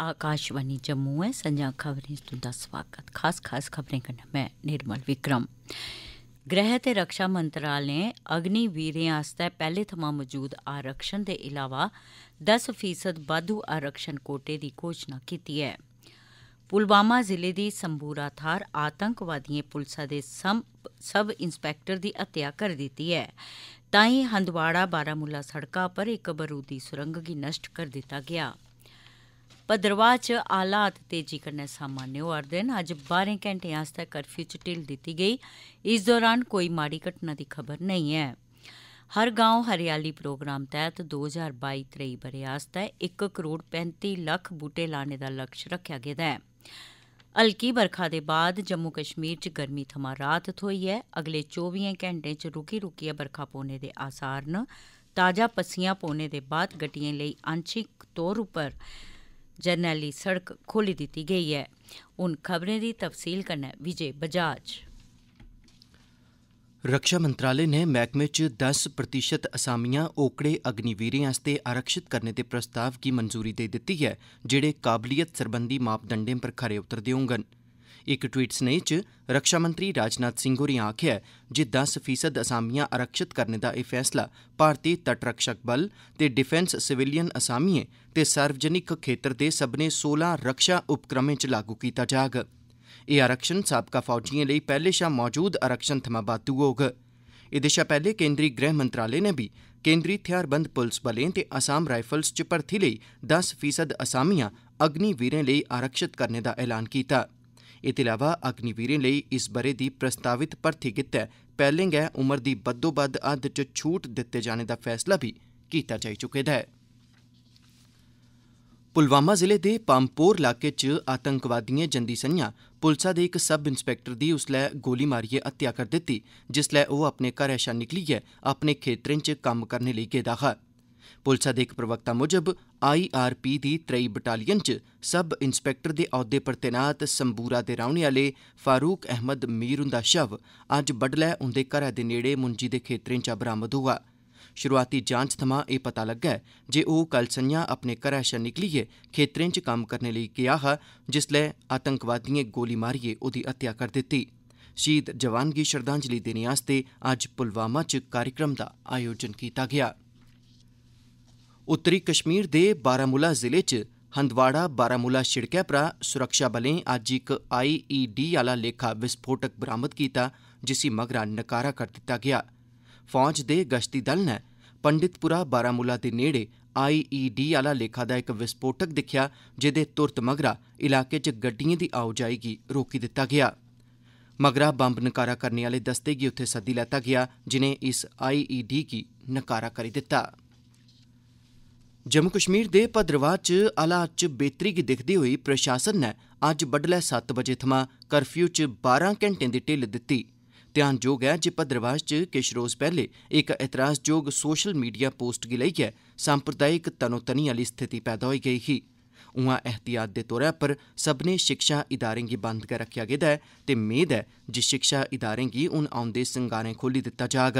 आकाशवाणी जम्मू है संजा खबरें तुंदा स्वागत खास खास खबरें कन्नै मैं निर्मल विक्रम गृह ते रक्षा मंत्रालय ने अग्निवीरें आस्तै पैह्ले थमां मजूद आरक्षण दे इलावा 10 फीसद बाद्धू आरक्षण कोटे दी घोषणा कीती ऐ ਪੁਲਵਾਮਾ ਜ਼ਿਲ੍ਹੇ ਦੀ ਸੰਬੂਰਾ ਥਾਰ ਆਤੰਕਵਾਦੀਆਂ ਪੁਲਿਸ ਦੇ ਸਬ ਇੰਸਪੈਕਟਰ ਦੀ ਹੱਤਿਆ ਕਰ ਦਿੱਤੀ ਹੈ ਤਾਂ ਹੀ ਹੰਦਵਾੜਾ ਬਾਰਾਮੂਲਾ ਸੜਕਾਂ ਪਰ ਇੱਕ ਬਰੂਦੀ ਸੁਰੰਗ ਕੀ ਨਸ਼ਟ ਕਰ ਦਿੱਤਾ ਗਿਆ ਪਦਰਵਾਚ 'ਚ ਹਾਲਾਤ ਤੇਜ਼ੀ ਕਰਨੇ ਸਾਮਾਨਯ ਹੋ ਰਹੇ ਅੱਜ 12 ਘੰਟੇ ਆਸਤਾ ਕਰਫਿਊ 'ਚ ਢਿੱਲ ਦਿੱਤੀ ਗਈ ਇਸ ਦੌਰਾਨ ਕੋਈ ਮਾੜੀ ਘਟਨਾ ਦੀ ਖਬਰ ਨਹੀਂ ਹੈ ਹਰ گاؤں ਹਰਿਆਲੀ ਪ੍ਰੋਗਰਾਮ ਤਹਿਤ 2022-23 ਬਰੇ ਆਸਤਾ 1 ਕਰੋੜ 35 ਲੱਖ ਬੂਟੇ ਲਾਣੇ ਦਾ ਲਕਸ਼ ਰੱਖਿਆ ਗਿਆ ਹੈ ਹਲਕੀ ਵਰਖਾ ਦੇ ਬਾਅਦ ਜੰਮੂ ਕਸ਼ਮੀਰ 'ਚ ਗਰਮੀ ਥਮਾ ਰਾਤ ਥੋਈ ਹੈ ਅਗਲੇ 24 ਘੰਟੇ 'ਚ ਰੁਕੀ-ਰੁਕੀ ਵਰਖਾ ਪੋਣੇ ਦੇ ਆਸਾਰ ਨ ਤਾਜ਼ਾ ਪਸੀਆਂ ਪੋਣੇ ਦੇ ਬਾਅਦ ਗੱਡੀਆਂ ਲਈ ਅੰਸ਼ਿਕ ਤੌਰ ਉੱਪਰ ਜਰਨਲੀ ਸੜਕ ਖੋਲੀ ਦਿੱਤੀ ਗਈ ਹੈ ਉਨ ਖਬਰਾਂ ਦੀ ਤਫਸੀਲ ਕਰਨਾ ਵਿਜੇ ਬਜਾਜ रक्षा मंत्रालय नै मैह्कमे च दस प्रतिशत असामियां ओकड़े अग्निवीरें आस्तै आरक्षित करने दे प्रस्ताव गी मंजूरी देई दित्ती ऐ जेहड़े काबलियत सरबंधी मापदंडें पर खरे उतरदे होङन इक ट्वीट स्नेह च रक्षा मंत्री राजनाथ सिंह होरें आखेआ ऐ जे दस फीसद असामियां आरक्षित करने दा एह् फैसला भारती तटरक्षक बल ते डिफेंस सिविलियन असामिएं ते सार्वजनिक खेत्तर दे सब्मनें सोलां रक्षा उपक्रमें च लागू कीता जाग ਇਹ ਆਰਕਸ਼ਨ ਸਾਬਕਾ ਫੌਜੀਆਂ ਲਈ ਪਹਿਲੇ ਸ਼ਾ ਮੌਜੂਦ ਆਰਕਸ਼ਨ ਥਮਾ ਬਾਤੂ ਹੋਗ ਇਹਦੇ ਸ਼ਾ ਪਹਿਲੇ ਕੇਂਦਰੀ ਗ੍ਰਹਿ ਮੰਤਰਾਲੇ ਨੇ ਵੀ ਕੇਂਦਰੀ ਥਿਆਰਬੰਦ ਪੁਲਿਸ ਬਲੇ ਤੇ ਅਸਾਮ ਰਾਈਫਲਸ ਚ ਭਰਤੀ ਲਈ 10% ਅਸਾਮੀਆਂ ਅਗਨੀ ਅਗਨੀਵੀਰਾਂ ਲਈ ਆਰਕਸ਼ਿਤ ਕਰਨੇ ਦਾ ਐਲਾਨ ਕੀਤਾ ਇਤ ਇਲਾਵਾ ਅਗਨੀਵੀਰਾਂ ਲਈ ਇਸ ਬਰੇ ਦੀ ਪ੍ਰਸਤਾਵਿਤ ਭਰਤੀ ਕੀਤਾ ਪਹਿਲੇ ਗੈ ਉਮਰ ਦੀ ਬਦੋਬਦ ਬੱਦ ਅੱਧ ਚ ਛੂਟ ਦਿੱਤੇ ਜਾਣੇ ਦਾ ਫੈਸਲਾ ਵੀ ਕੀਤਾ ਜਾ ਚੁੱਕਾ ਹੈ ਪੁਲਵਾਮਾ ਜ਼ਿਲ੍ਹੇ ਦੇ ਪੰਪੋਰ ਇਲਾਕੇ 'ਚ ਆਤੰਕਵਾਦੀਆਂ ਜੰਦੀ ਸੰਨਿਆ ਪੁਲਸਾ ਦੇ ਇੱਕ ਸਬ ਇੰਸਪੈਕਟਰ ਦੀ ਉਸਲੇ ਗੋਲੀ ਮਾਰੀਏ ਹੱਤਿਆ ਕਰ ਦਿੱਤੀ ਜਿਸਲੇ ਉਹ ਆਪਣੇ ਘਰ ਐਸ਼ਾ ਨਿਕਲੀ ਹੈ ਆਪਣੇ ਖੇਤਰਾਂ 'ਚ ਕੰਮ ਕਰਨ ਲਈ ਗਿਆ ਹਾ ਪੁਲਸਾ ਦੇ ਇੱਕ ਪ੍ਰਵਕਤਾ ਮੁਜਬ ਆਈਆਰਪੀ ਦੀ 23 ਬਟਾਲੀਅਨ 'ਚ ਸਬ ਇੰਸਪੈਕਟਰ ਦੇ ਅਹੁਦੇ ਪਰ ਤੈਨਾਤ ਸੰਬੂਰਾ ਦੇ ਰਹਿਣ ਵਾਲੇ ਫਾਰੂਕ ਅਹਿਮਦ ਮੀਰ ਹੁੰਦਾ ਸ਼ਵ ਅੱਜ ਬਡਲੇ ਉਹਦੇ ਘਰ ਦੇ ਨੇੜੇ ਮੁੰਜੀ ਦੇ ਖੇਤਰਾਂ 'ਚ ਬਰਾਮਦ ਹੋਆ शुरूआती जांच थमां एह् पता लग्गा ऐ जे ओह् कल संझां अपने घरै शा निकलियै खेत्तरें च कम्म करने लेई गेआ हा जिसलै आतंकवादिएं गोली मारियै ओह्दी हत्या करी दित्ती शहीद जवान गी श्रद्धांजलि देने आस्तै अज्ज पुलवामा च कार्यक्रम दा आयोजन कीता गेआ उत्तरी कश्मीर दे बारामूला जिले च हंदवाड़ा बारामूला सिड़कै परा सुरक्षाबलें अज्ज इक आईईडी आह्ला लेखा विस्फोटक बरामद कीता जिसी मगरा नकारा करी दित्ता गेआ ऐ ਫੌਜ ਦੇ ਗਸ਼ਤੀ ਦਲ ਨੇ ਪੰਡਿਤਪੁਰਾ ਬਾਰਾਮੂਲਾ ਦੇ ਨੇੜੇ ਆਈਈਡੀ ਵਾਲਾ ਲੇਖਾ ਦਾ ਇੱਕ ਵਿਸਫੋਟਕ ਦਿਖਿਆ ਜਿਹਦੇ ਤੁਰਤ ਮਗਰਾ ਇਲਾਕੇ 'ਚ ਗੱਡੀਆਂ ਦੀ ਆਉ ਜਾਏਗੀ ਰੋਕੀ ਦਿੱਤਾ ਗਿਆ ਮਗਰਾ ਬੰਬ ਨਕਾਰਾ ਕਰਨ ਵਾਲੇ ਦਸਤੇ ਕੀ ਉੱਥੇ ਸੱਦੀ ਲੈਤਾ ਗਿਆ ਜਿਨੇ ਇਸ ਆਈਈਡੀ ਕੀ ਨਕਾਰਾ ਕਰੀ ਦਿੱਤਾ ਜੰਮੂ ਕਸ਼ਮੀਰ ਦੇ ਭਦਰਵਾਹ 'ਚ ਹਾਲਾਤ 'ਚ ਬੇਤਰੀ ਕੀ ਦਿਖਦੀ ਹੋਈ ਪ੍ਰਸ਼ਾਸਨ ਨੇ ਅੱਜ ਬਡਲੇ 7 ਵਜੇ ਥਮਾ ਕਰਫਿਊ 'ਚ 12 ਘੰਟੇ ਦੀ ਢਿੱਲ ਦਿੱਤੀ ध्यानजोग ऐ जे भद्रवाह च किश रोज पैहले इक ऐतराजजोग सोशल मीडिया पोस्ट गी लेइयै सांप्रदायिक तनोतनी आली स्थिति पैदा होई गेई ही उआं एहतियात दे तौरा पर सब्भनें शिक्षा इदारें गी बंद गै रक्खेआ गेदा ऐ ते मेद ऐ जे शिक्षा इदारें गी हून औंदे संगारें खोली दित्ता जाग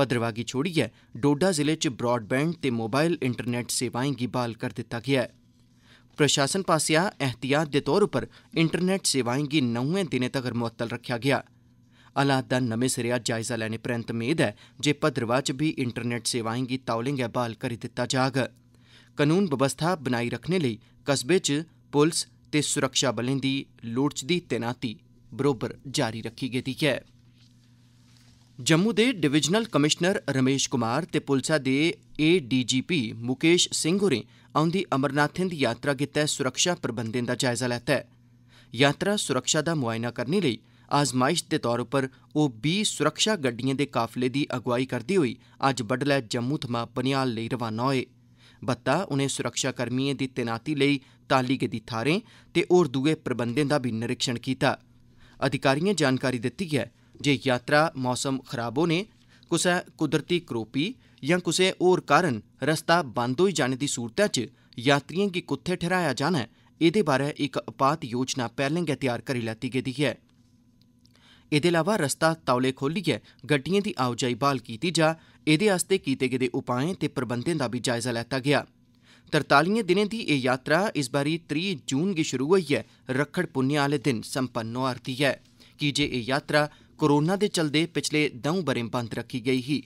भद्रवाह गी छोड़ियै डोडा जिले च ब्रॉडबैंड ते मोबाइल इंटरनेट सेवाएं गी ब्हाल करी दित्ता गेआ ऐ प्रशासन पासेआ एहतियात दे तौर उप्पर इंटरनेट सेवाएं गी नौएं दिनें तगर मुअत्तल रक्खेआ गेआ ऐ हालात दा नमें सिरेआ जायजा लैने परैन्त मेद ऐ जे भद्रवाह च बी इंटरनेट सेवाएं गी तौले गै ब्हाल करी दित्ता जाग कनून बवस्था बनाई रक्खने लेई कस्बे च पुलस ते सुरक्षाबलें दी लोड़चदी तैनाती बरोबर जारी रक्खी गेदी ऐ जम्मू दे डिवीजनल कमिशनर रमेश कुमार ते पुलसा दे एडीजीपी मुकेश सिंह होरें औंदी अमरनाथें दी यात्रा गितै सुरक्षा प्रबंधें दा जायजा लैता ऐ यात्रा सुरक्षा दा मुआयना करने लेई ਆਜ਼ਮਾਇਸ਼ ਦੇ ਤੌਰ ਉੱਪਰ ਉਹ 20 ਸੁਰੱਖਿਆ ਗੱਡੀਆਂ ਦੇ ਕਾਫਲੇ ਦੀ ਅਗਵਾਈ ਕਰਦੀ ਹੋਈ ਅੱਜ ਬੱਡਲੇ ਜੰਮੂ ਥਮਾ ਬਨਿਆਲ ਲਈ ਰਵਾਨਾ ਹੋਏ ਬੱਤਾ ਉਹਨੇ ਸੁਰੱਖਿਆ ਕਰਮੀਆਂ ਦੀ ਤੈਨਾਤੀ ਲਈ ਤਾਲੀਗੇ ਦੀ ਥਾਰੇ ਤੇ ਹੋਰ ਦੂਏ ਪ੍ਰਬੰਧਾਂ ਦਾ ਵੀ ਨਿਰੀਖਣ ਕੀਤਾ ਅਧਿਕਾਰੀਆਂ ਜਾਣਕਾਰੀ ਦਿੱਤੀ ਹੈ ਜੇ ਯਾਤਰਾ ਮੌਸਮ ਖਰਾਬ ਹੋਣੇ ਕਿਸੇ ਕੁਦਰਤੀ ਕਰੋਪੀ ਜਾਂ ਕਿਸੇ ਹੋਰ ਕਾਰਨ ਰਸਤਾ ਬੰਦ ਹੋਈ ਜਾਣ ਦੀ ਸੂਰਤਾਂ 'ਚ ਯਾਤਰੀਆਂ ਕੀ ਕੁੱਥੇ ਠਹਿਰਾਇਆ ਜਾਣਾ ਹੈ ਇਹਦੇ ਬਾਰੇ ਇੱਕ ਆਪਾਤ ਯੋਜਨਾ ਪਹਿਲਾਂ ਹੀ ਤਿਆਰ ਕਰੀ ਲੈਤੀ ਗਈ ਹੈ एह्दे अलावा रस्ता तौले खोल्लियै गड्डिएं दी आओजाई ब्हाल कीती जा एह्दे आस्तै कीते गेदे उपाएं ते प्रबंधें दा बी जायजा लैता गेआ तरतालिएं दिनें दी एह् यात्रा इस बारी त्रीह् जून गी शुरु होइयै रक्खड़ पुन्नेआ आह्ले दिन सम्पन्न होआ'रदी ऐ कीजे एह् यात्रा कोरोना दे चलदे पिछले दौं ब'रें बंद रक्खी गेई ही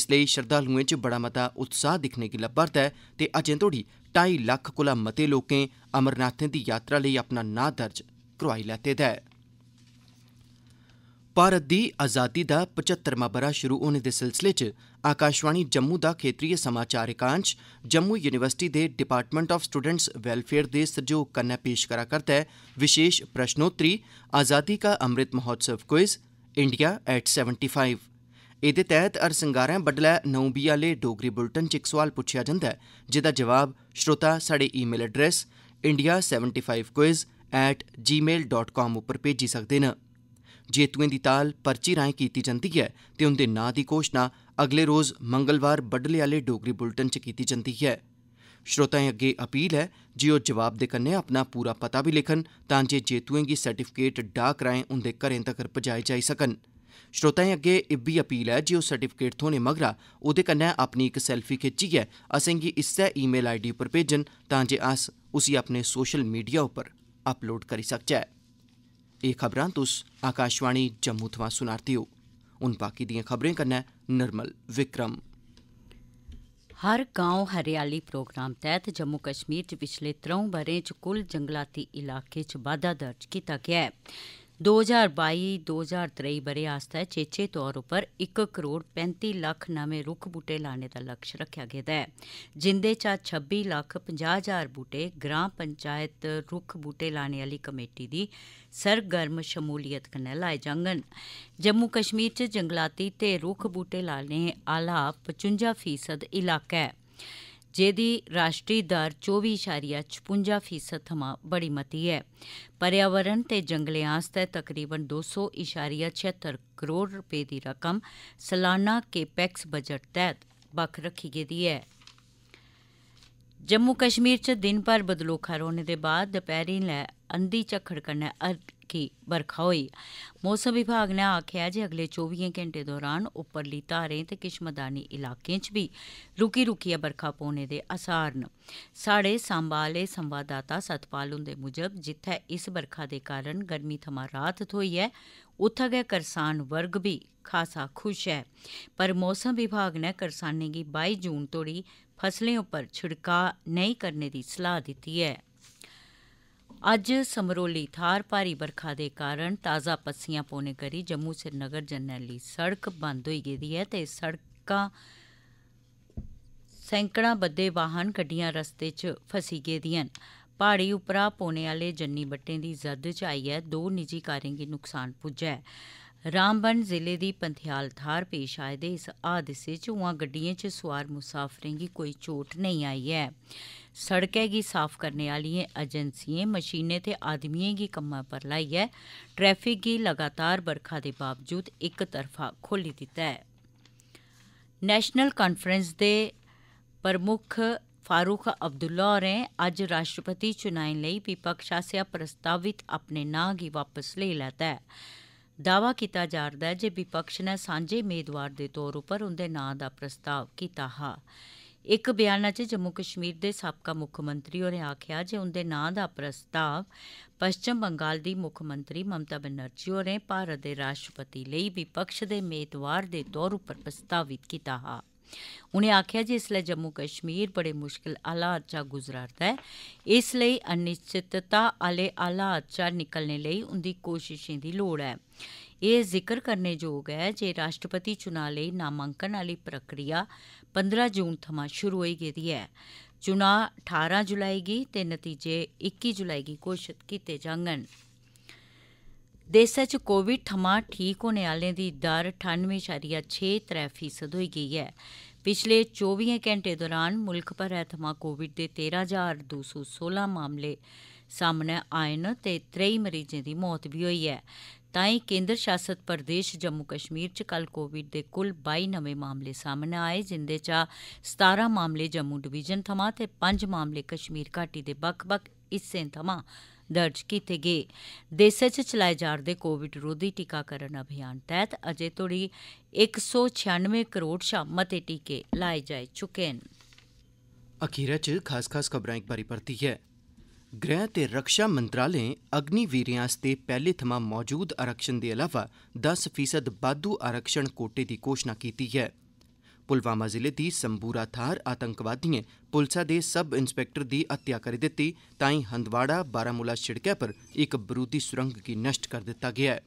इस लेई श्रद्वालुएं च बड़ा मता उत्साह दिक्खने गी लब्बा'रदा ऐ ते अजें तोहड़ी ढाई लक्ख कोला मते लोकें अमरनाथें दी यात्रा लेई अपना नां दर्ज करोआई लैते दा ऐ भारत दी आजादी दा पचत्तरमां ब'रा शुरु होने दे सिलसिले च आकाशवाणी जम्मू दा क्षेत्रीय समाचार एकांश जम्मू यूनिवर्सिटी दे डिपार्टमैंट आफ स्टूडेंट्स वेलफेयर दे सैह्योग कन्नै पेश करा करदा ऐ विशेष प्रश्नोत्तरी आजादी का अमृत महोत्सव क्विज इंडिया एट 75 एह्दे तैह्त हर संगारें बड्डलै नौ बी आह्ले डोगरी बुलेटिन च इक सोआल पुच्छेआ जंदा ऐ जेह्दा जवाब श्रोता साढ़े email address India seventy five quiz at gmail dot com उप्पर भेजी सकदे न ਜੇਤੂਆਂ ਦੀ ਤਾਲ ਪਰਚੀ ਰਾਹੀਂ ਕੀਤੀ ਜਾਂਦੀ ਹੈ ਤੇ ਉਹਨਾਂ ਦੇ ਨਾਂ ਦੀ ਘੋਸ਼ਣਾ ਅਗਲੇ ਰੋਜ਼ ਮੰਗਲਵਾਰ ਬੱਡਲੇ ਵਾਲੇ ਡੋਗਰੀ ਬੁਲਟਨ 'ਚ ਕੀਤੀ ਜਾਂਦੀ ਹੈ ਸ਼ਰੋਤਾਵਾਂ ਅੱਗੇ ਅਪੀਲ ਹੈ ਜੇ ਉਹ ਜਵਾਬ ਦੇ ਕੰਨੇ ਆਪਣਾ ਪੂਰਾ ਪਤਾ ਵੀ ਲਿਖਣ ਤਾਂ ਜੇ ਜੇਤੂਆਂ ਦੀ ਸਰਟੀਫਿਕੇਟ ਡਾਕ ਰਾਹੀਂ ਉਹਦੇ ਘਰੇ ਤੱਕ ਪਹੁੰਚਾਈ ਜਾ ਸਕਣ ਸ਼ਰੋਤਾਵਾਂ ਅੱਗੇ ਇਹ ਵੀ ਅਪੀਲ ਹੈ ਜੇ ਉਹ ਸਰਟੀਫਿਕੇਟ ਥੋਨੇ ਮਗਰਾ ਉਹਦੇ ਕੰਨੇ ਆਪਣੀ ਇੱਕ ਸੈਲਫੀ ਖਿੱਚੀ ਹੈ ਅਸੇਂਗੀ ਇਸੇ ਈਮੇਲ ਆਈਡੀ ਉੱਪਰ ਭੇਜਣ ਤਾਂ ਜੇ ਅਸ ਉਸੇ ਆਪਣੇ ਸੋਸ਼ਲ ਮੀਡੀਆ ਉੱਪਰ ਅਪਲੋਡ ਕਰੀ ਸਕਚੈ एह् खबरां तुस आकाशवाणी जम्मू थमां सुना'रदे ओ हून बाकी दिएं खबरें कन्नै निर्मल विक्रम हर गांव हरियाली प्रोग्राम तैह्त जम्मू कश्मीर च पिछले त्रौं ब'रें च कुल जंगलाती इलाके च बाद्दा दर्ज कीता गेआ ऐ 2022-2023 ਬਰੇ ਆਸਤੇ ਚੇਚੇ ਤੌਰ ਉਪਰ 1 ਕਰੋੜ 35 ਲੱਖ ਨਵੇਂ ਰੁੱਖ ਬੂਟੇ ਲਾਣੇ ਦਾ ਲਕਸ਼ ਰੱਖਿਆ ਗਿਆ ਹੈ ਜਿੰਦੇ ਚਾ 26 ਲੱਖ 50 ਹਜ਼ਾਰ ਬੂਟੇ ਗ੍ਰਾਮ ਪੰਚਾਇਤ ਰੁੱਖ ਬੂਟੇ ਲਾਣੇ ਵਾਲੀ ਕਮੇਟੀ ਦੀ ਸਰਗਰਮ ਸ਼ਮੂਲੀਅਤ ਕਨੇ ਲਾਏ ਜਾਂਗਨ ਜੰਮੂ ਕਸ਼ਮੀਰ ਚ ਜੰਗਲਾਤੀ ਤੇ ਰੁੱਖ ਬੂਟੇ ਲਾਣੇ ਆਲਾ 55% ਇਲਾਕਾ ਹੈ ਜਿਹਦੀ ਰਾਸ਼ਟਰੀ ਦਰ 24.56% ਥਮਾਂ ਬੜੀ ਮਤੀ ਹੈ ਪਰਿਆਵਰਣ ਤੇ ਜੰਗਲੇ ਆਸਤੇ ਤਕਰੀਬਨ 200.76 ਕਰੋੜ ਰੁਪਏ ਦੀ ਰਕਮ ਸਾਲਾਨਾ ਕੇਪੈਕਸ ਬਜਟ ਤਹਿਤ ਬਖ ਰੱਖੀ ਗਈ ਹੈ ਜੰਮੂ ਕਸ਼ਮੀਰ 'ਚ ਦਿਨ ਪਰ ਬਦਲੋਖਾ ਰੋਣੇ ਦੇ ਬਾਅਦ ਦੁਪਹਿਰੀ ਲੈ ਅੰਧੀ ਝੱਖੜ ਕਰਨ ਮਿੱਠੀ ਵਰਖਾ ਹੋਈ ਮੌਸਮ ਵਿਭਾਗ ਨੇ ਆਖਿਆ ਜੇ ਅਗਲੇ 24 ਘੰਟੇ ਦੌਰਾਨ ਉੱਪਰਲੀ ਧਾਰੇ ਤੇ ਕਿਸ਼ਮਦਾਨੀ ਇਲਾਕਿਆਂ 'ਚ ਵੀ ਰੁਕੀ-ਰੁਕੀ ਵਰਖਾ ਪੋਣੇ ਦੇ ਅਸਾਰ ਨ ਸਾਡੇ ਸੰਭਾਲੇ ਸੰਵਾਦਦਾਤਾ ਸਤਪਾਲ ਹੁੰਦੇ ਮੁਜਬ ਜਿੱਥੇ ਇਸ ਵਰਖਾ ਦੇ ਕਾਰਨ ਗਰਮੀ ਥਮਾ ਰਾਤ ਥੋਈ ਹੈ ਉੱਥੇ ਗਏ ਕਿਸਾਨ ਵਰਗ ਵੀ ਖਾਸਾ ਖੁਸ਼ ਹੈ ਪਰ ਮੌਸਮ ਵਿਭਾਗ ਨੇ ਕਿਸਾਨਾਂ ਨੂੰ 22 ਜੂਨ ਤੋੜੀ ਫਸਲਾਂ ਉੱਪਰ ਛਿੜਕਾ ਨਹੀਂ ਕਰਨੇ ਦੀ ਸਲਾਹ ਦਿੱਤੀ ਹੈ ਅੱਜ ਸਮਰੋਲੀ ਥਾਰ ਭਾਰੀ ਵਰਖਾ ਦੇ ਕਾਰਨ ਤਾਜ਼ਾ ਪੱਸੀਆਂ ਪੋਣੇ ਕਰੀ ਜੰਮੂ ਨਗਰ ਜਨਰਲੀ ਸੜਕ ਬੰਦ ਹੋਈ ਗਈ ਹੈ ਤੇ ਸੜਕਾਂ ਸੈਂਕੜਾ ਬੱਦੇ ਵਾਹਨ ਗੱਡੀਆਂ ਰਸਤੇ 'ਚ ਫਸੀ ਗਏ ਦੀਆਂ ਪਹਾੜੀ ਉਪਰਾ ਪੋਣੇ ਵਾਲੇ ਜੰਨੀ ਬੱਟੇ ਦੀ ਜ਼ੱਦ 'ਚ ਆਈ ਹੈ ਦੋ ਨਿੱਜੀ ਕਾਰਾਂ ਦੇ ਨੁਕਸਾਨ ਪੁੱਜਾ ਹੈ रामबन जिले दी पंथियाल थाहर पेश आए दे इस हादसे च उआं गड्डियें च सुआर मुसाफरें गी कोई चोट नेईं आई ऐ सड़कै गी साफ करने आह्लियें एजेंसियें मशीनें ते आदमियें गी कम्मा पर लाइयै ट्रैफिक गी लगातार बरखा दे बावजूद इक तरफा खोल्ली दित्ता ऐ नैशनल कांफ्रैंस दे प्रमुक्ख फारूक अब्दुल्ला होरें अज्ज राष्ट्रपति चुनाएं लेई विपक्ष आसेआ प्रस्तावित अपने नांऽ गी वापस लेई लैता ऐ ਦਾਵਾ ਕੀਤਾ ਜਾ ਰਿਹਾ ਹੈ ਜੇ ਵਿਪਕਸ਼ ਨੇ ਸਾਂਝੇ ਉਮੀਦਵਾਰ ਦੇ ਤੌਰ ਉੱਪਰ ਉਹਦੇ ਨਾਂ ਦਾ ਪ੍ਰਸਤਾਵ ਕੀਤਾ ਹਾ ਇੱਕ ਬਿਆਨ 'ਚ ਜੰਮੂ ਕਸ਼ਮੀਰ ਦੇ ਸਾਬਕਾ ਮੁੱਖ ਮੰਤਰੀ ਹੋਰੇ ਆਖਿਆ ਜੇ ਉਹਦੇ ਨਾਂ ਦਾ ਪ੍ਰਸਤਾਵ ਪੱਛਮ ਬੰਗਾਲ ਦੀ ਮੁੱਖ ਮੰਤਰੀ ਮਮਤਾ ਬਨਰਜੀ ਹੋਰੇ ਭਾਰਤ ਦੇ ਰਾਸ਼ਟਰਪਤੀ ਲਈ ਵਿਪਕਸ਼ ਦੇ ਉਮੀਦਵਾਰ ਦੇ ਤੌਰ ਉੱਪਰ ਪ੍ਰਸਤਾਵਿਤ ਕੀਤਾ ਹਾ ਉਨੇ ਆਖਿਆ ਜੀ ਇਸ ਲਈ ਜੰਮੂ ਕਸ਼ਮੀਰ ਬੜੇ ਮੁਸ਼ਕਿਲ ਹਾਲਾਤ ਚਾ ਗੁਜ਼ਰਦਾ ਹੈ ਇਸ ਲਈ ਅਨਿਸ਼ਚਿਤਤਾ ਵਾਲੇ ਹਾਲਾਤ ਚਾ ਨਿਕਲਣ ਲਈ ਉਹਦੀ ਕੋਸ਼ਿਸ਼ਾਂ ਦੀ ਲੋੜ ਹੈ ਇਹ ਜ਼ਿਕਰ ਕਰਨੇ ਯੋਗ ਹੈ ਜੇ ਰਾਸ਼ਟਰਪਤੀ ਚੁਣਾਂ ਲਈ ਨਾਮਾਂਕਨ ਵਾਲੀ ਪ੍ਰਕਿਰਿਆ 15 ਜੂਨ ਤੋਂ ਸ਼ੁਰੂ ਹੋਈ ਗਈ ਹੈ ਚੁਣਾ 18 ਜੁਲਾਈ ਦੀ ਤੇ ਨਤੀਜੇ 21 ਜੁਲਾਈ ਦੀ ਘੋਸ਼ਿਤ ਕੀਤੇ ਜਾਣਗੇ ਦੇਸ਼ 'ਚ ਕੋਵਿਡ ਥਮਾਂ ਠੀਕ ਹੋਣੇ ਵਾਲਿਆਂ ਦੀ ਦਰ 98.63% ਹੋਈ ਗਈ ਹੈ ਪਿਛਲੇ 24 ਘੰਟੇ ਦੌਰਾਨ ਮੁਲਕ ਪਰ ਐ ਥਮਾਂ ਕੋਵਿਡ ਦੇ 13216 ਮਾਮਲੇ ਸਾਹਮਣੇ ਆਏ ਨੇ ਤੇ 3 ਮਰੀਜ਼ਾਂ ਦੀ ਮੌਤ ਵੀ ਹੋਈ ਹੈ ਤਾਂ ਹੀ ਕੇਂਦਰ ਸ਼ਾਸਿਤ ਪ੍ਰਦੇਸ਼ ਜੰਮੂ ਕਸ਼ਮੀਰ 'ਚ ਕੱਲ ਕੋਵਿਡ ਦੇ ਕੁੱਲ 22 ਨਵੇਂ ਮਾਮਲੇ ਸਾਹਮਣੇ ਆਏ ਜਿੰਦੇ 'ਚ 17 ਮਾਮਲੇ ਜੰਮੂ ਡਿਵੀਜ਼ਨ ਥਮਾਂ ਤੇ 5 ਮਾਮਲੇ ਕਸ਼ਮੀਰ ਘਾਟੀ ਦੇ ਬਕ ਬਕ ਇਸੇ ਥਮਾਂ ਦਰਜ ਕੀਤੇ ਗਏ ਦੇਸ਼ ਵਿੱਚ ਚਲਾਏ ਜਾ ਰਹੇ ਕੋਵਿਡ ਰੋਧੀ ਟੀਕਾਕਰਨ ਅਭਿਆਨ ਤਹਿਤ ਅਜੇ ਤੋੜੀ 196 ਕਰੋੜ ਸ਼ਾ ਮਤੇ ਟੀਕੇ ਲਾਏ ਜਾ ਚੁੱਕੇ ਹਨ ਅਖੀਰਾ 'ਚ ਖਾਸ-ਖਾਸ ਖਬਰਾਂ ਇੱਕ ਵਾਰੀ ਪਰਤੀ ਹੈ ਗ੍ਰਹਿ ਤੇ ਰੱਖਿਆ ਮੰਤਰਾਲੇ ਅਗਨੀ ਵੀਰਿਆਂ ਸਤੇ ਪਹਿਲੇ ਥਮਾ ਮੌਜੂਦ ਆਰਕਸ਼ਣ ਦੇ ਇਲਾਵਾ 10% ਬਾਦੂ ਆਰਕਸ਼ਣ ਕੋਟੇ ਦੀ ਘੋਸ਼ਣਾ ਕੀਤੀ ਹੈ पुलवामा जिले दी संबूरा थाहर आतंकवादिएं पुलसा दे सब इंस्पैक्टर दी हत्या करी दित्ती तांई हंदवाड़ा बारामूला सिड़कै पर इक बरूदी सुरंग गी नष्ट करी दित्ता गेआ ऐ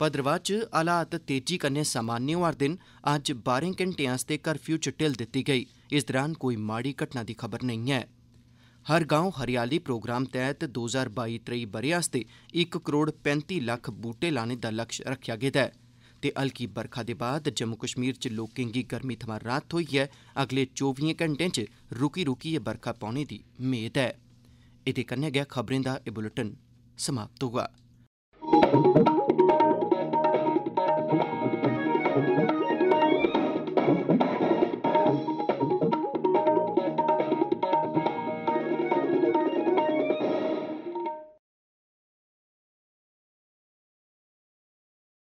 भद्रवाह च हालात तेजी कन्नै सामान्य होआ'रदे न अज्ज बारें घैंटें आस्तै कर्फ्यू च ढिल दित्ती गेई इस दरान कोई माड़ी घटना दी खबर नेईं ऐ हर गांव हरियाली प्रोग्राम तैह्त दो ज्हार बाई त्रेई ब'रे आस्तै इक करोड़ पैंती लक्ख बूह्टे लाने दा लक्ष्य रक्खेआ गेदा ऐ ते हल्की बरखा दे बाद जम्मू कश्मीर च लोकें गी गर्मी थमां राहत थ्होई ऐ अगले चौबिएं घंटें च रूकी रूकियै बरखा पौने दी मेद ऐ